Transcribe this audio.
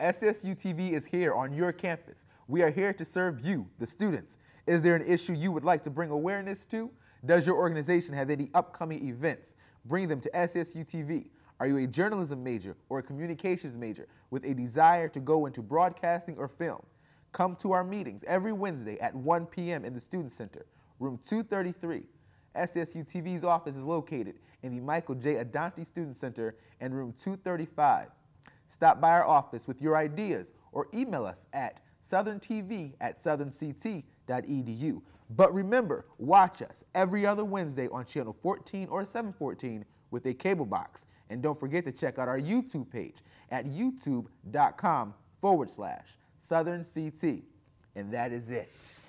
SSU TV is here on your campus. We are here to serve you, the students. Is there an issue you would like to bring awareness to? Does your organization have any upcoming events? Bring them to SSU TV. Are you a journalism major or a communications major with a desire to go into broadcasting or film? Come to our meetings every Wednesday at 1 p.m. in the Student Center, room 233. SSU TV's office is located in the Michael J. Adanti Student Center in room 235. Stop by our office with your ideas or email us at southerntv at southernct.edu. But remember, watch us every other Wednesday on channel 14 or 714 with a cable box. And don't forget to check out our YouTube page at youtube.com forward slash southernct. And that is it.